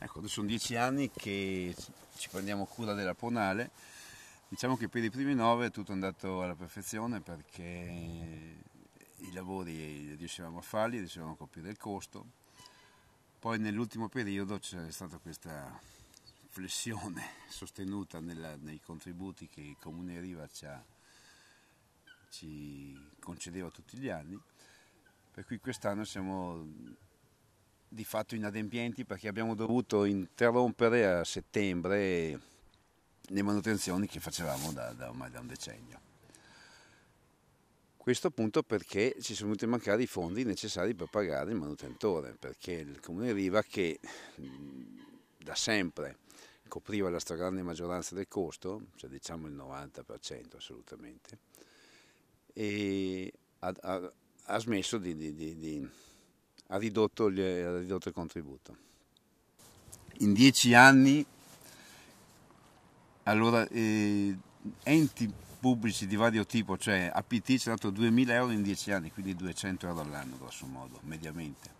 Ecco, sono dieci anni che ci prendiamo cura della Ponale. Diciamo che per i primi nove è tutto andato alla perfezione perché i lavori riuscivamo a farli, riuscivamo a coprire il costo. Poi nell'ultimo periodo c'è stata questa flessione sostenuta nella, nei contributi che il Comune Riva ci, ha, ci concedeva tutti gli anni, per cui quest'anno siamo di fatto inadempienti perché abbiamo dovuto interrompere a settembre le manutenzioni che facevamo da, da ormai da un decennio. Questo appunto perché ci sono venuti a mancare i fondi necessari per pagare il manutentore, perché il Comune Riva che da sempre copriva la stragrande maggioranza del costo, cioè diciamo il 90% assolutamente, ha, ha, ha, smesso di, di, di, di ha ridotto, gli, ha ridotto il contributo. In dieci anni, allora, eh, enti pubblici di vario tipo, cioè APT ci ha dato 2.000 euro in dieci anni, quindi 200 euro all'anno grosso modo, mediamente.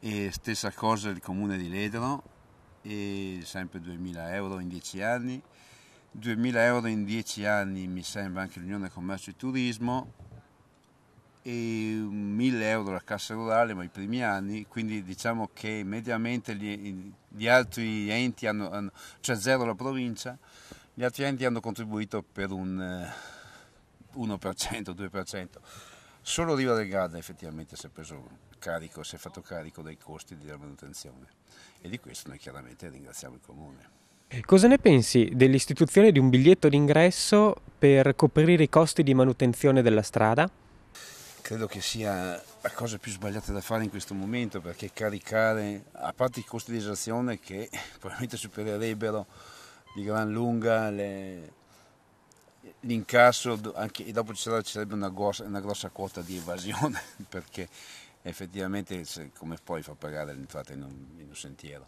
E stessa cosa il comune di Ledro, sempre 2.000 euro in dieci anni. 2.000 euro in dieci anni mi sembra anche l'Unione Commercio e Turismo, e 1000 euro la cassa rurale, ma i primi anni, quindi diciamo che mediamente gli, gli altri enti hanno, hanno, cioè zero la provincia, gli altri enti hanno contribuito per un 1%, eh, 2%. Solo Riva del Garda effettivamente si è preso carico, si è fatto carico dei costi della manutenzione e di questo noi chiaramente ringraziamo il Comune. Eh, cosa ne pensi dell'istituzione di un biglietto d'ingresso per coprire i costi di manutenzione della strada? credo che sia la cosa più sbagliata da fare in questo momento perché caricare, a parte i costi di esazione che probabilmente supererebbero di gran lunga le, l'incasso anche, e dopo ci sarebbe una, grossa, una grossa quota di evasione perché effettivamente come poi fa pagare l'entrata in un, in un sentiero.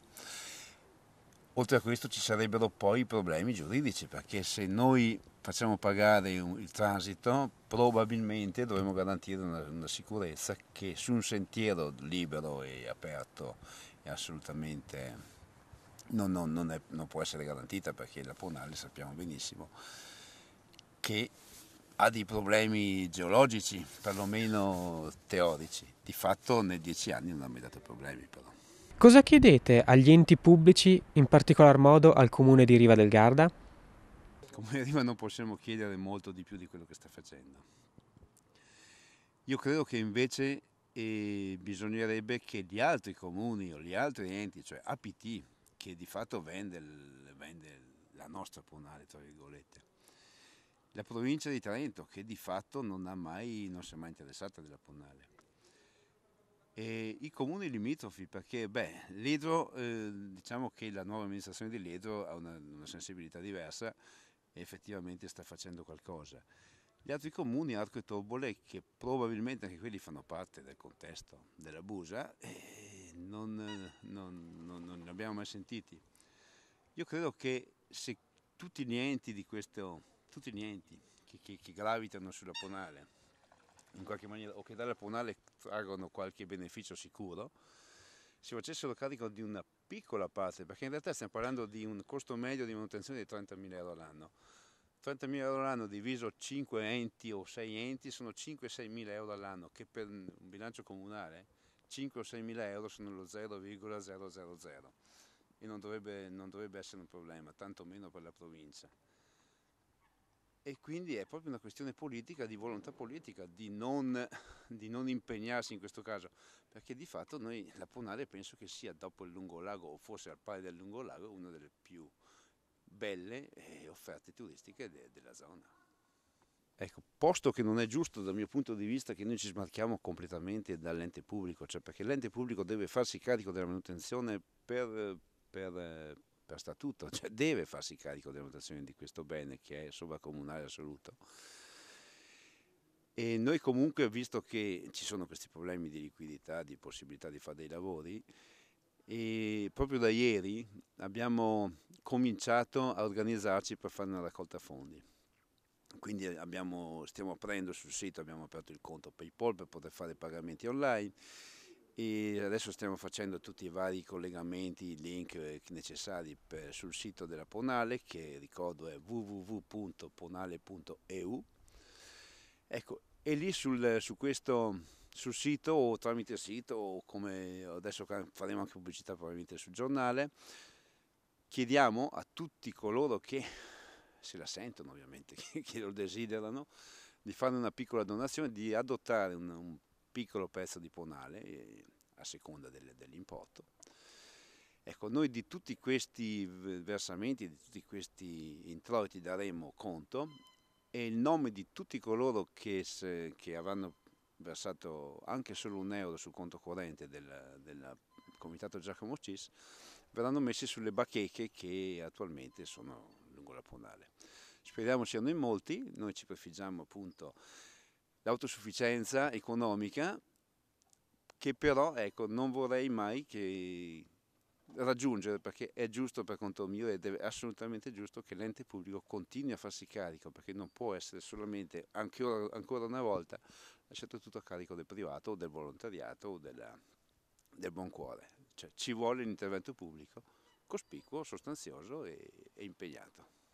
Oltre a questo ci sarebbero poi problemi giuridici perché se noi facciamo pagare il transito, probabilmente dovremo garantire una, una, sicurezza che su un sentiero libero e aperto è assolutamente non, non, non, è, non può essere garantita perché la Ponale sappiamo benissimo che ha dei problemi geologici, perlomeno teorici. Di fatto nei dieci anni non ha mai dato problemi però. Cosa chiedete agli enti pubblici, in particolar modo al comune di Riva del Garda? come arriva non possiamo chiedere molto di più di quello che sta facendo. Io credo che invece eh, bisognerebbe che gli altri comuni o gli altri enti, cioè APT, che di fatto vende, il, vende la nostra punale, tra virgolette, la provincia di Trento, che di fatto non, mai, non si è mai interessata della punale, e i comuni limitrofi perché beh, Ledro, eh, diciamo che la nuova amministrazione di Ledro ha una, una sensibilità diversa e effettivamente sta facendo qualcosa. Gli altri comuni, Arco e Tobole, che probabilmente anche quelli fanno parte del contesto della Busa, eh, non, non, non, non li abbiamo mai sentiti. Io credo che se tutti gli enti di questo, tutti gli enti che, che, che gravitano sulla Ponale, in qualche maniera, o che dalla Ponale traggono qualche beneficio sicuro, se facessero carico di una piccola parte, perché in realtà stiamo parlando di un costo medio di manutenzione di 30.000 euro all'anno. 30.000 euro all'anno diviso 5 enti o 6 enti sono 5-6.000 euro all'anno, che per un bilancio comunale 5 o 6.000 euro sono lo 0,000 e non dovrebbe, non dovrebbe essere un problema, tanto meno per la provincia e quindi è proprio una questione politica, di volontà politica, di non, di non, impegnarsi in questo caso, perché di fatto noi la Ponare penso che sia dopo il lungolago o forse al pari del lungolago una delle più belle eh, offerte turistiche de, della zona. Ecco, posto che non è giusto dal mio punto di vista che noi ci smarchiamo completamente dall'ente pubblico, cioè perché l'ente pubblico deve farsi carico della manutenzione per, per per statuto, cioè deve farsi carico della votazione di questo bene che è sovracomunale assoluto. E noi comunque, visto che ci sono questi problemi di liquidità, di possibilità di fare dei lavori, e proprio da ieri abbiamo cominciato a organizzarci per fare una raccolta fondi. Quindi abbiamo, stiamo aprendo sul sito, abbiamo aperto il conto PayPal per poter fare pagamenti online e adesso stiamo facendo tutti i vari collegamenti, i link eh, necessari per, sul sito della Ponale che ricordo è www.ponale.eu ecco, e lì sul, su questo, sul sito o tramite sito o come adesso faremo anche pubblicità probabilmente sul giornale chiediamo a tutti coloro che se la sentono ovviamente, che lo desiderano di fare una piccola donazione, di adottare un, un piccolo pezzo di ponale, eh, a seconda del, dell'importo. Ecco, noi di tutti questi versamenti, di tutti questi introiti daremo conto e il nome di tutti coloro che, se, che avranno versato anche solo un euro sul conto corrente del, del comitato Giacomo Cis verranno messi sulle bacheche che attualmente sono lungo la ponale. Speriamo siano in molti, noi ci prefiggiamo appunto l'autosufficienza economica che però ecco, non vorrei mai raggiungere perché è giusto per conto mio ed è assolutamente giusto che l'ente pubblico continui a farsi carico perché non può essere solamente ancora una volta lasciato tutto a carico del privato o del volontariato o della, del buon cuore. Cioè, ci vuole un intervento pubblico cospicuo, sostanzioso e, e impegnato.